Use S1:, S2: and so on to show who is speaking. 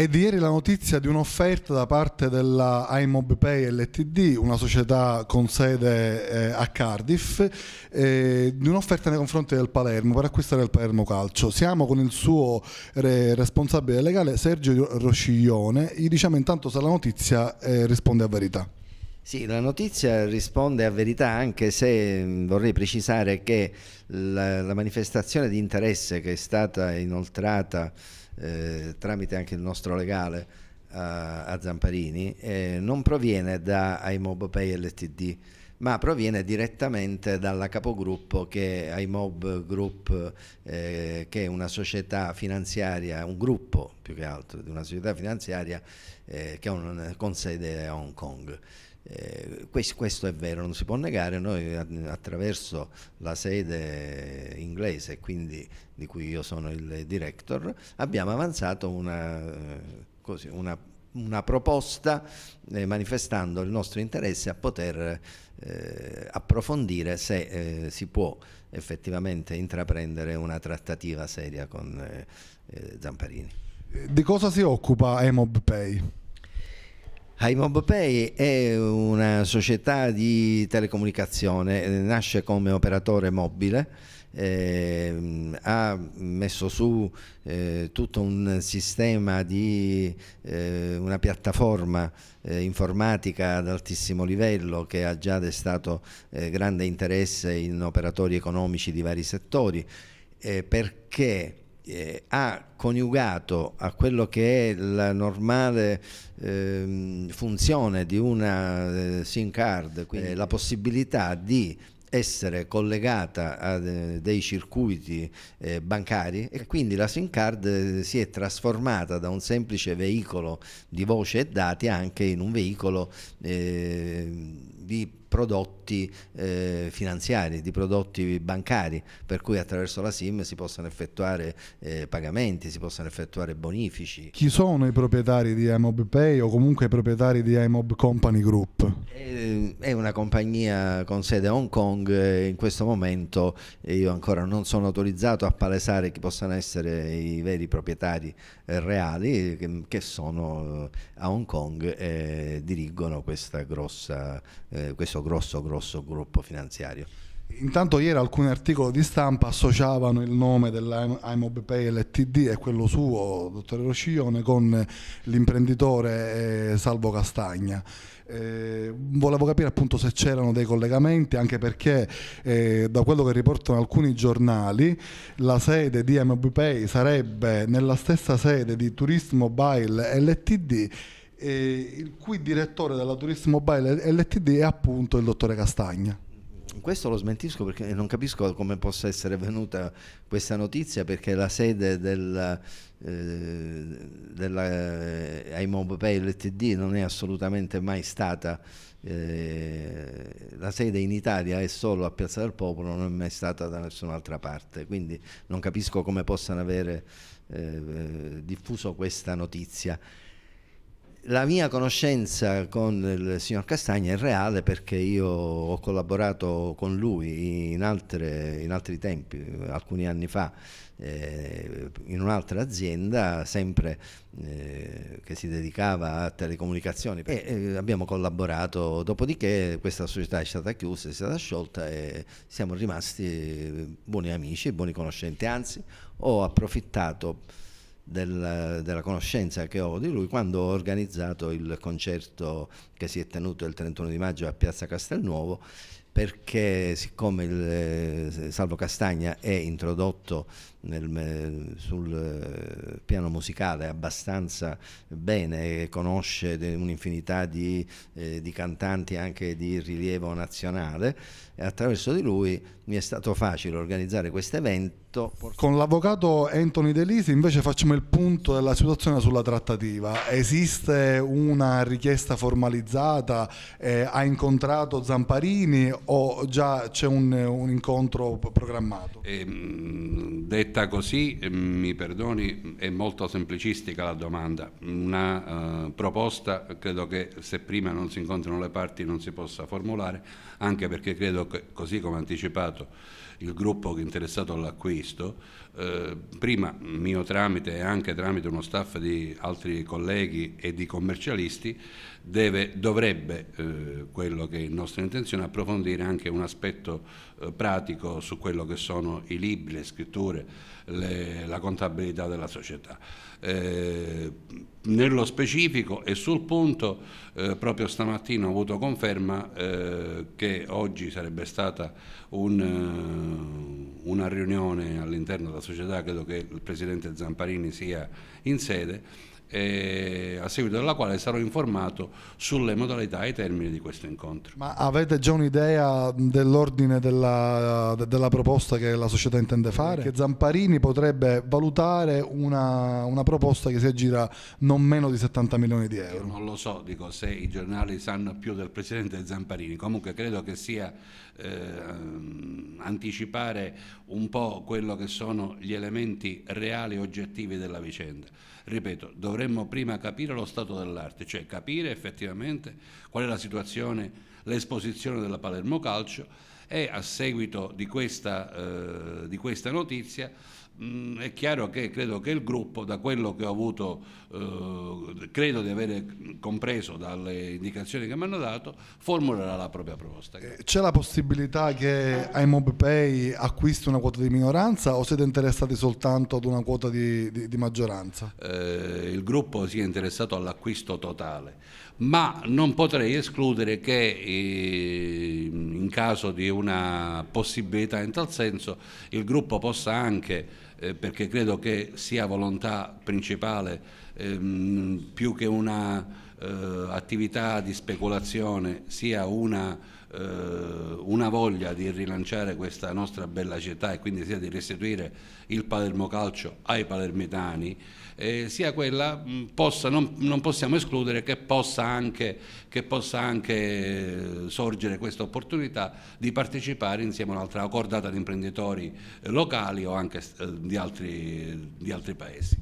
S1: È di ieri la notizia di un'offerta da parte della iMobPay LTD, una società con sede eh, a Cardiff, eh, di un'offerta nei confronti del Palermo per acquistare il Palermo Calcio. Siamo con il suo re, responsabile legale Sergio Rosciglione, gli diciamo intanto se la notizia eh, risponde a verità.
S2: Sì, la notizia risponde a verità anche se mm, vorrei precisare che la, la manifestazione di interesse che è stata inoltrata eh, tramite anche il nostro legale a, a Zamparini, eh, non proviene da iMob Pay LTD, ma proviene direttamente dalla capogruppo che è iMob Group, eh, che è una società finanziaria, un gruppo più che altro di una società finanziaria eh, che ha con sede a Hong Kong. Eh, questo, questo, è vero, non si può negare, noi attraverso la sede inglese, quindi di cui io sono il director, abbiamo avanzato una, eh, così, una, una proposta eh, manifestando il nostro interesse a poter eh, approfondire se eh, si può effettivamente intraprendere una trattativa seria con Zamparini.
S1: Di cosa si occupa Emob Pay?
S2: Pay è una società di telecomunicazione, eh, nasce come operatore mobile, eh, ha messo su eh, tutto un sistema di eh, una piattaforma eh, informatica ad altissimo livello che ha già destato eh, grande interesse in operatori economici di vari settori perché eh, ha coniugato a quello che è la normale eh, funzione di una eh, SIM card, quindi la possibilità di essere collegata a eh, dei circuiti eh, bancari e quindi la SIM card eh, si è trasformata da un semplice veicolo di voce e dati anche in un veicolo eh, di prodotti eh, finanziari, di prodotti bancari, per cui attraverso la SIM si possono effettuare eh, pagamenti, si possono effettuare bonifici.
S1: Chi sono i proprietari di iMob Pay o comunque i proprietari di iMob Company Group?
S2: Eh, è una compagnia con sede a Hong Kong, eh, in questo momento io ancora non sono autorizzato a palesare chi possano essere i veri proprietari eh, reali che, che sono eh, a Hong Kong e dirigono questa grossa eh, eh, questo grosso, grosso gruppo finanziario. Intanto ieri alcuni articoli di
S1: stampa associavano il nome dell'IMOB LTD e quello suo, dottore Roscione, con l'imprenditore eh, Salvo Castagna. Eh, volevo capire appunto se c'erano dei collegamenti, anche perché eh, da quello che riportano alcuni giornali, la sede di IMOB sarebbe nella stessa sede di Turismo Mobile LTD eh, il cui direttore della Turismo Mobile LTD è appunto il dottore Castagna.
S2: Questo lo smentisco perché non capisco come possa essere venuta questa notizia perché la sede del, eh, della eh, IMOB LTD non è assolutamente mai stata eh, la sede in Italia è solo a Piazza del Popolo, non è mai stata da nessun'altra parte, quindi non capisco come possano avere eh, diffuso questa notizia la mia conoscenza con il signor Castagna è reale perché io ho collaborato con lui in, altre, in altri tempi, alcuni anni fa, eh, in un'altra azienda, sempre eh, che si dedicava a telecomunicazioni e eh, abbiamo collaborato, dopodiché questa società è stata chiusa, è stata sciolta e siamo rimasti eh, buoni amici, buoni conoscenti, anzi ho approfittato della, della, conoscenza che ho di lui quando ho organizzato il concerto che si è tenuto il 31 di maggio a Piazza Castelnuovo perché siccome il eh, Salvo Castagna è introdotto nel, sul eh, piano musicale abbastanza bene, conosce un'infinità di, eh, di, cantanti anche di rilievo nazionale e attraverso di lui mi è stato facile organizzare questo evento. Con l'avvocato Anthony Delisi invece facciamo il punto della situazione
S1: sulla trattativa. Esiste una richiesta formalizzata? Eh, ha incontrato Zamparini o già c'è un, un incontro programmato?
S3: E, ehm, detta così, ehm, mi perdoni, è molto semplicistica la domanda. Una uh, proposta credo che se prima non si incontrano le parti non si possa formulare, anche perché credo che così come anticipato il gruppo che è interessato all'acquisto, eh, prima mio tramite e anche tramite uno staff di altri colleghi e di commercialisti, deve, dovrebbe, eh, quello che è nostra intenzione, approfondire aprire anche un aspetto eh, pratico su quello che sono i libri, le scritture, le, la contabilità della società. Eh, nello specifico e sul punto, eh, proprio stamattina ho avuto conferma eh, che oggi sarebbe stata un, eh, una riunione all'interno della società, credo che il Presidente Zamparini sia in sede, eh, a seguito della quale sarò informato sulle modalità e i termini di questo incontro.
S1: Ma avete già un'idea dell'ordine della, della, proposta che la società intende fare? Che Zamparini potrebbe valutare una, una, proposta che si aggira non meno di 70 milioni di euro.
S3: Io non lo so, dico se i giornali sanno più del presidente Zamparini, comunque credo che sia eh, anticipare un po' quello che sono gli elementi reali e oggettivi della vicenda. Ripeto, dovrei dovremmo prima capire lo stato dell'arte, cioè capire effettivamente qual è la situazione, l'esposizione della Palermo Calcio e a seguito di questa, eh, di questa notizia mh, mm, è chiaro che credo che il gruppo, da quello che ho avuto, eh, credo di avere compreso dalle indicazioni che mi hanno dato, formulerà la propria proposta. Eh,
S1: c'è la possibilità che iMob Pay acquisti una quota di minoranza o siete interessati soltanto ad una quota di, di, di maggioranza?
S3: Eh, il gruppo si è interessato all'acquisto totale, ma non potrei escludere che eh, caso di una possibilità in tal senso il gruppo possa anche eh, perché credo che sia volontà principale ehm, più che una eh, attività di speculazione, sia una, eh, una voglia di rilanciare questa nostra bella città e quindi sia di restituire il Palermo Calcio ai palermitani, eh, sia quella mm, possa, non, non, possiamo escludere che possa anche, che possa anche eh, sorgere questa opportunità di partecipare insieme a un'altra cordata di imprenditori eh, locali o anche eh, di altri, di altri paesi.